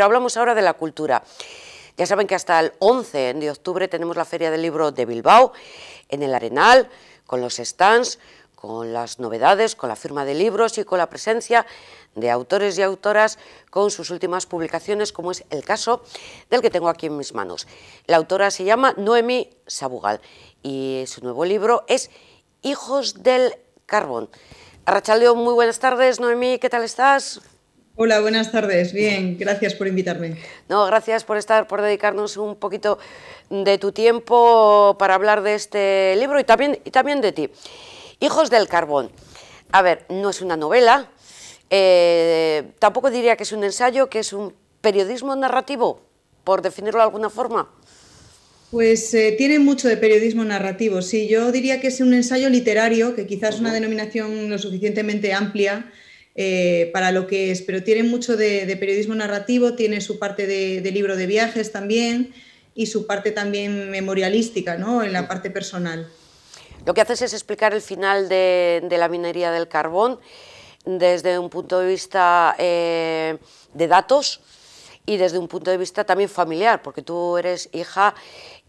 Pero hablamos ahora de la cultura. Ya saben que hasta el 11 de octubre tenemos la Feria del Libro de Bilbao, en el Arenal, con los stands, con las novedades, con la firma de libros y con la presencia de autores y autoras con sus últimas publicaciones, como es el caso del que tengo aquí en mis manos. La autora se llama Noemi Sabugal y su nuevo libro es Hijos del Carbón. Arrachaleo, muy buenas tardes, Noemí, ¿qué tal estás? Hola, buenas tardes. Bien, gracias por invitarme. No, gracias por estar, por dedicarnos un poquito de tu tiempo para hablar de este libro y también, y también de ti. Hijos del Carbón. A ver, no es una novela, eh, tampoco diría que es un ensayo, que es un periodismo narrativo, por definirlo de alguna forma. Pues eh, tiene mucho de periodismo narrativo, sí. Yo diría que es un ensayo literario, que quizás es una denominación lo suficientemente amplia eh, para lo que es, pero tiene mucho de, periodismo narrativo, tiene su parte de, libro de viajes también y su parte también memorialística, ¿no? en la parte personal. Lo que haces es explicar el final de, la minería del carbón desde un punto de vista eh, de datos y desde un punto de vista también familiar, porque tú eres hija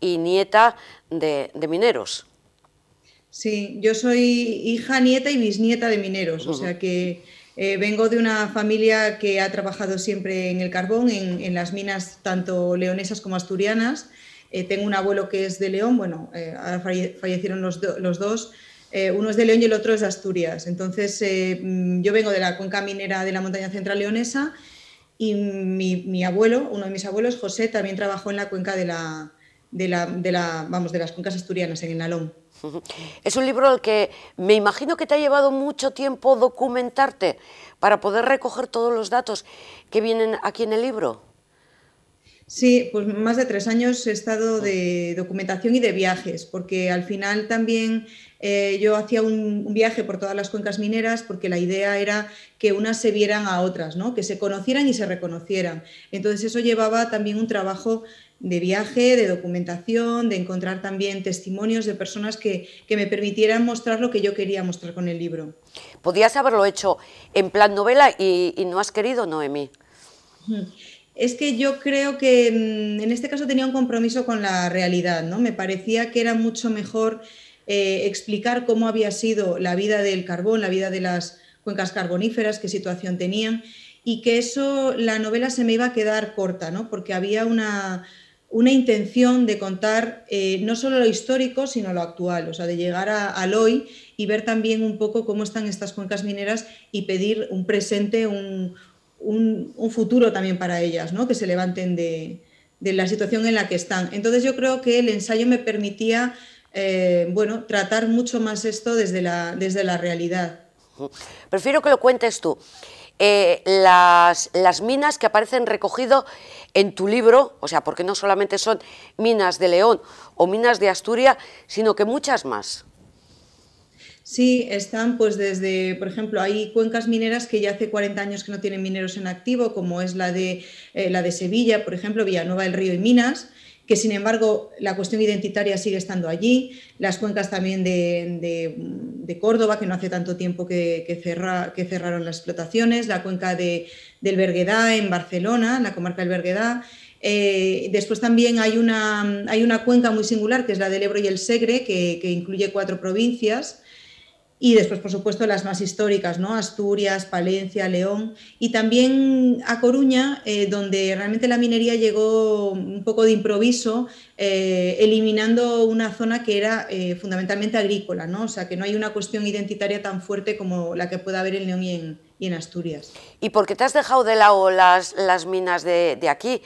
y nieta de, mineros. Sí, yo soy hija, nieta y bisnieta de mineros, o sea que eh, vengo de una familia que ha trabajado siempre en el carbón, en, las minas tanto leonesas como asturianas. Eh, tengo un abuelo que es de León, bueno, eh, ahora fallecieron los, dos. uno es de León y el otro es de Asturias. Entonces, mm, yo vengo de la cuenca minera de la montaña central leonesa y mi, abuelo, uno de mis abuelos, José, también trabajó en la cuenca de, la, de, la, vamos, de las cuencas asturianas, en el Nalón. Es un libro al que me imagino que te ha llevado mucho tiempo documentarte para poder recoger todos los datos que vienen aquí en el libro. Sí, pues más de tres años he estado de documentación y de viajes, porque al final también eh, yo hacía un, un, viaje por todas las cuencas mineras porque la idea era que unas se vieran a otras, ¿no? que se conocieran y se reconocieran. Entonces eso llevaba también un trabajo de viaje, de documentación, de encontrar también testimonios de personas que, me permitieran mostrar lo que yo quería mostrar con el libro. Podías haberlo hecho en plan novela y, no has querido, Noemí. Es que yo creo que mm, en este caso tenía un compromiso con la realidad, ¿no? Me parecía que era mucho mejor eh, explicar cómo había sido la vida del carbón, la vida de las cuencas carboníferas, qué situación tenían, y que eso, la novela se me iba a quedar corta, ¿no? Porque había una, una intención de contar eh, no solo lo histórico, sino lo actual, o sea, de llegar a, al hoy y ver también un poco cómo están estas cuencas mineras y pedir un presente, un, futuro también para ellas, ¿no? que se levanten de, la situación en la que están. Entonces yo creo que el ensayo me permitía eh, bueno, tratar mucho más esto desde la, desde la realidad. Prefiero que lo cuentes tú. Eh, las, minas que aparecen recogido en tu libro, o sea, porque no solamente son minas de León o minas de Asturias, sino que muchas más. Sí, están pues desde, por ejemplo, hay cuencas mineras que ya hace 40 años que no tienen mineros en activo, como es la de, eh, la de Sevilla, por ejemplo, Villanueva del Río y Minas, que sin embargo la cuestión identitaria sigue estando allí, las cuencas también de, Córdoba, que no hace tanto tiempo que, cerraron las explotaciones, la cuenca del Berguedà en Barcelona, en la comarca del Berguedà, eh, después también hay una, hay una cuenca muy singular, que es la del Ebro y el Segre, que, que incluye cuatro provincias y después, por supuesto, las más históricas, ¿no? Asturias, Palencia, León y también a Coruña, eh, donde realmente la minería llegó un poco de improviso, eh, eliminando una zona que era eh, fundamentalmente agrícola, ¿no? O sea, que no hay una cuestión identitaria tan fuerte como la que pueda haber en León y en, Asturias. ¿Y por qué te has dejado de lado las, las minas de, aquí?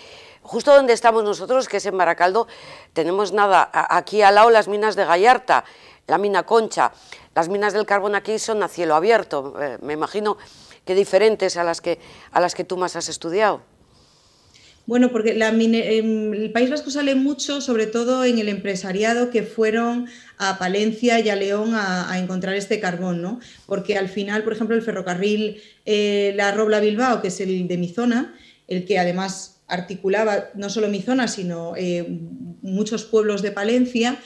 justo donde estamos nosotros, que es en Maracaldo, tenemos nada, aquí al lado las minas de Gallarta, la mina Concha. Las minas del carbón aquí son a cielo abierto, eh, me imagino que diferentes a las que, a las que tú más has estudiado. Bueno, porque em, el País Vasco sale mucho, sobre todo en el empresariado, que fueron a Palencia y a León a, encontrar este carbón, ¿no? Porque al final, por ejemplo, el ferrocarril eh, La Robla-Bilbao, que es el de mi zona, el que además articulaba no solo mi zona, sino eh, muchos pueblos de Palencia,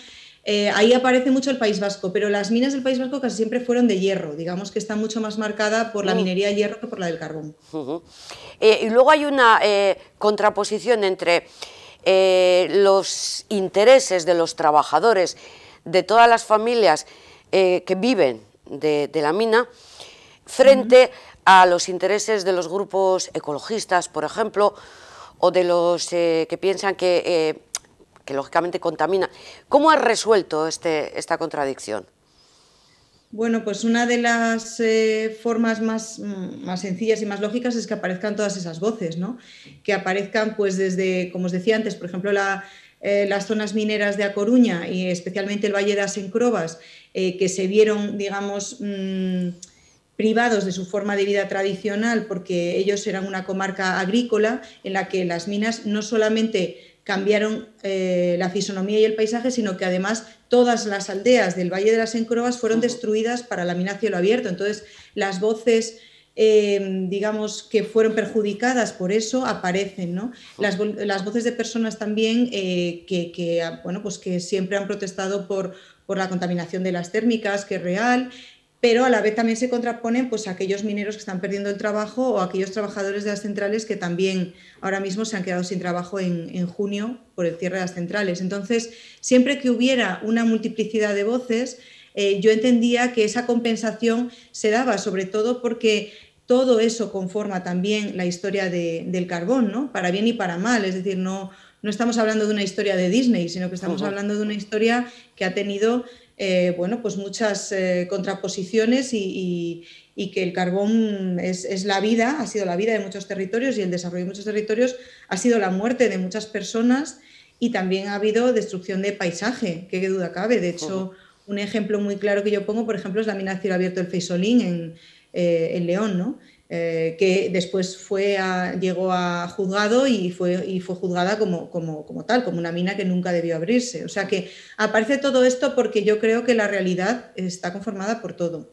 eh, ahí aparece mucho el País Vasco, pero las minas del País Vasco casi siempre fueron de hierro, digamos que está mucho más marcada por la mm. minería de hierro que por la del carbón. Eh, y luego hay una eh, contraposición entre los intereses de los trabajadores, de todas las familias que viven de, la mina, frente a los intereses de los grupos ecologistas, por ejemplo, o de los que piensan que que lógicamente contamina. ¿Cómo has resuelto este, esta contradicción? Bueno, pues una de las eh, formas mm, más, sencillas y más lógicas es que aparezcan todas esas voces, ¿no? Que aparezcan, pues desde, como os decía antes, por ejemplo, eh, las zonas mineras de A Coruña y especialmente el Valle de Asencrobas, eh, que se vieron, digamos, mm, privados de su forma de vida tradicional porque ellos eran una comarca agrícola en la que las minas no solamente cambiaron eh, la fisonomía y el paisaje, sino que además todas las aldeas del Valle de las Encrobas fueron destruidas para la mina cielo abierto. Entonces, las voces, em, digamos, que fueron perjudicadas por eso aparecen, ¿no? Las, voces de personas también eh, que, ah, bueno, pues que siempre han protestado por, por la contaminación de las térmicas, que es real, pero a la vez también se contraponen pues, aquellos mineros que están perdiendo el trabajo o aquellos trabajadores de las centrales que también ahora mismo se han quedado sin trabajo en, junio por el cierre de las centrales. Entonces, siempre que hubiera una multiplicidad de voces, eh, yo entendía que esa compensación se daba sobre todo porque todo eso conforma también la historia del carbón, ¿no? para bien y para mal, es decir, no, no estamos hablando de una historia de Disney, sino que estamos hablando de una historia que ha tenido eh, bueno, pues muchas eh, contraposiciones y, que el carbón es, la vida, ha sido la vida de muchos territorios y el desarrollo de muchos territorios ha sido la muerte de muchas personas y también ha habido destrucción de paisaje, que qué duda cabe. De hecho, un ejemplo muy claro que yo pongo, por ejemplo, es la mina abierto del Feisolín en, eh, en León, ¿no? Eh, que después fue llegó a juzgado y fue, y fue juzgada como, como, como, tal, como una mina que nunca debió abrirse. O sea que aparece todo esto porque yo creo que la realidad está conformada por todo.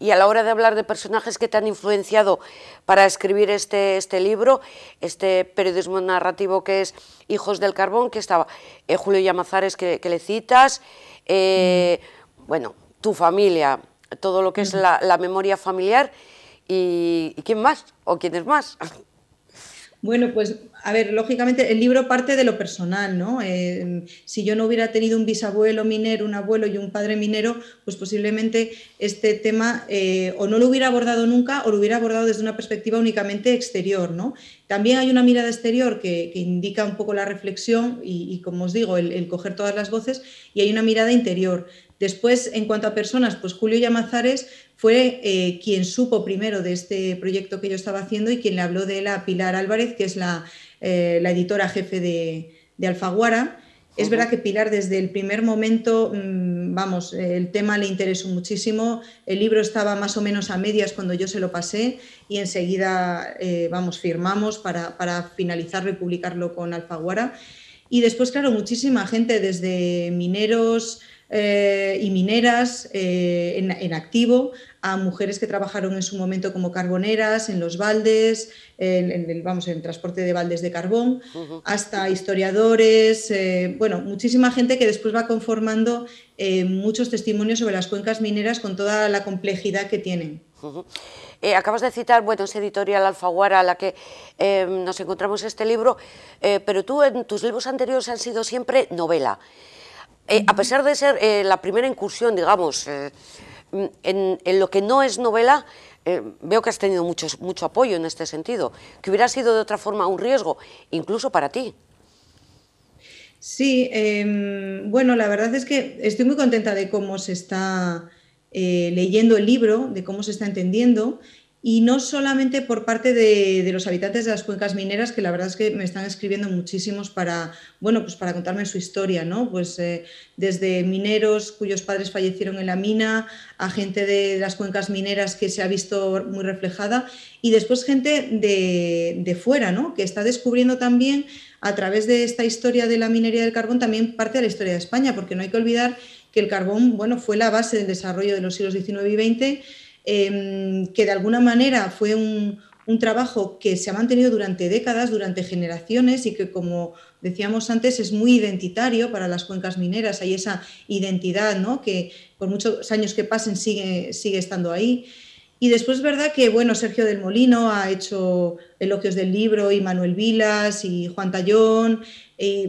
Y a la hora de hablar de personajes que te han influenciado para escribir este, este libro, este periodismo narrativo que es Hijos del Carbón, que estaba eh, Julio Llamazares, que, le citas, eh, mm. bueno, tu familia, todo lo que es mm. la memoria familiar, ¿Y, quién más? ¿O quién es más? Bueno, pues a ver, lógicamente el libro parte de lo personal, ¿no? Em, si yo no hubiera tenido un bisabuelo minero, un abuelo y un padre minero, pues posiblemente este tema eh, o no lo hubiera abordado nunca o lo hubiera abordado desde una perspectiva únicamente exterior, ¿no? También hay una mirada exterior que, indica un poco la reflexión y, como os digo, el, coger todas las voces y hay una mirada interior. Después, en cuanto a personas, pues Julio Yamazares fue eh, quien supo primero de este proyecto que yo estaba haciendo y quien le habló de él a Pilar Álvarez, que es la, eh, editora jefe de, Alfaguara. Es verdad que Pilar desde el primer momento, mm, vamos, el tema le interesó muchísimo, el libro estaba más o menos a medias cuando yo se lo pasé y enseguida, eh, vamos, firmamos para, para, finalizarlo y publicarlo con Alfaguara. Y después, claro, muchísima gente, desde mineros, eh, y mineras eh, en, activo, a mujeres que trabajaron en su momento como carboneras, en los baldes, en, el, vamos, en transporte de baldes de carbón, hasta historiadores, eh, bueno, muchísima gente que después va conformando muchos testimonios sobre las cuencas mineras con toda la complejidad que tienen. acabas de citar, bueno, es editorial Alfaguara a la que nos encontramos este libro, pero tú en tus libros anteriores han sido siempre novela. Eh, a pesar de ser eh, la primera incursión, digamos, eh, en, lo que no es novela, veo que has tenido mucho, mucho apoyo en este sentido, que hubiera sido de otra forma un riesgo, incluso para ti. Sí, em, bueno, la verdad es que estoy muy contenta de cómo se está leyendo el libro, de cómo se está entendiendo y no solamente por parte de, los habitantes de las cuencas mineras, que la verdad es que me están escribiendo muchísimos para, bueno, pues para contarme su historia, ¿no? Pues eh, desde mineros cuyos padres fallecieron en la mina, a gente de las cuencas mineras que se ha visto muy reflejada, y después gente de, fuera, ¿no? Que está descubriendo también a través de esta historia de la minería del carbón, también parte de la historia de España, porque no hay que olvidar que el carbón, bueno, fue la base del desarrollo de los siglos XIX y XX Em, que de alguna manera fue un, trabajo que se ha mantenido durante décadas, durante generaciones y que, como decíamos antes, es muy identitario para las cuencas mineras. Hay esa identidad ¿no? que por muchos años que pasen sigue, sigue estando ahí. Y después es verdad que, bueno, Sergio del Molino ha hecho elogios del libro y Manuel Vilas y Juan Tallón.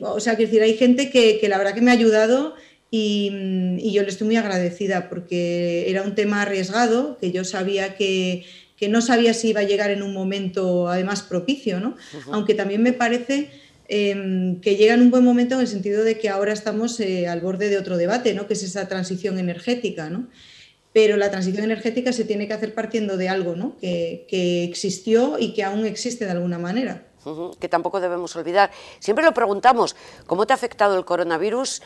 o sea, quiero decir, hay gente que, que la verdad que me ha ayudado Mm, y, yo le estoy muy agradecida porque era un tema arriesgado que yo sabía que, no sabía si iba a llegar en un momento además propicio, ¿no? Aunque también me parece em, que llega en un buen momento en el sentido de que ahora estamos eh, al borde de otro debate, ¿no? Que es esa transición energética, ¿no? Pero la transición energética se tiene que hacer partiendo de algo, que existió y que aún existe de alguna manera que tampoco debemos olvidar. Siempre lo preguntamos, ¿cómo te ha afectado el coronavirus?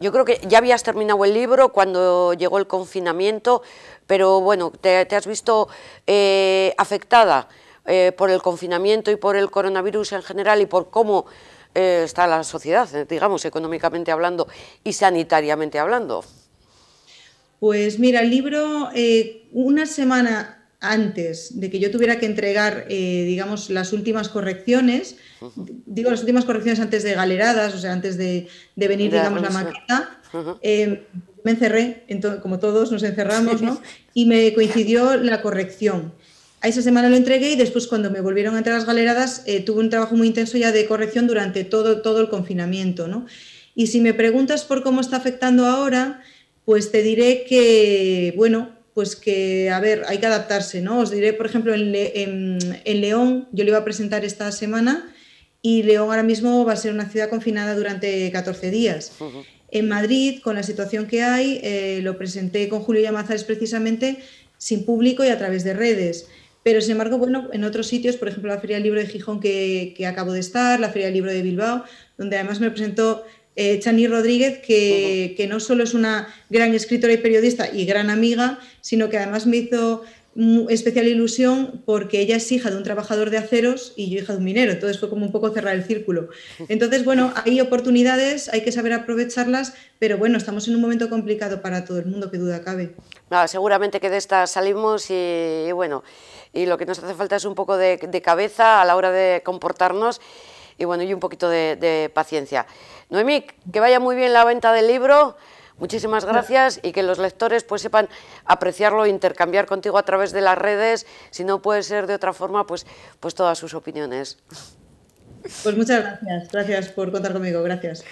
Yo creo que ya habías terminado el libro cuando llegó el confinamiento, pero bueno, te, has visto eh, afectada eh, por el confinamiento y por el coronavirus en general y por cómo eh, está la sociedad, digamos, económicamente hablando y sanitariamente hablando. Pues mira, el libro, una semana antes de que yo tuviera que entregar, eh, digamos, las últimas correcciones, digo las últimas correcciones antes de galeradas, o sea, antes de, venir, digamos, la maqueta, em, me encerré, entonces, como todos nos encerramos, ¿no? Y me coincidió la corrección. A esa semana lo entregué y después cuando me volvieron a entrar las galeradas eh, tuve un trabajo muy intenso ya de corrección durante todo, todo el confinamiento. ¿no? Y si me preguntas por cómo está afectando ahora, pues te diré que, bueno, pues que, a ver, hay que adaptarse, ¿no? Os diré, por ejemplo, en, León, yo le iba a presentar esta semana y León ahora mismo va a ser una ciudad confinada durante 14 días. En Madrid, con la situación que hay, eh, lo presenté con Julio Llamazares precisamente sin público y a través de redes. Pero sin embargo, bueno, en otros sitios, por ejemplo, la Feria del Libro de Gijón que, que acabo de estar, la Feria del Libro de Bilbao, donde además me presentó eh, Chani Rodríguez, que, no solo es una gran escritora y periodista y gran amiga, sino que además me hizo especial ilusión porque ella es hija de un trabajador de aceros y yo hija de un minero, entonces fue como un poco cerrar el círculo. Entonces, bueno, hay oportunidades, hay que saber aprovecharlas, pero bueno, estamos en un momento complicado para todo el mundo, que duda cabe. seguramente que de esta salimos y, bueno, y lo que nos hace falta es un poco de cabeza a la hora de comportarnos y bueno, y un poquito de, paciencia. Noemí, que vaya muy bien la venta del libro. Muchísimas gracias y que los lectores pues sepan apreciarlo, intercambiar contigo a través de las redes, si no puede ser de otra forma, pues, pues todas sus opiniones. Pues muchas gracias, gracias por contar conmigo, gracias.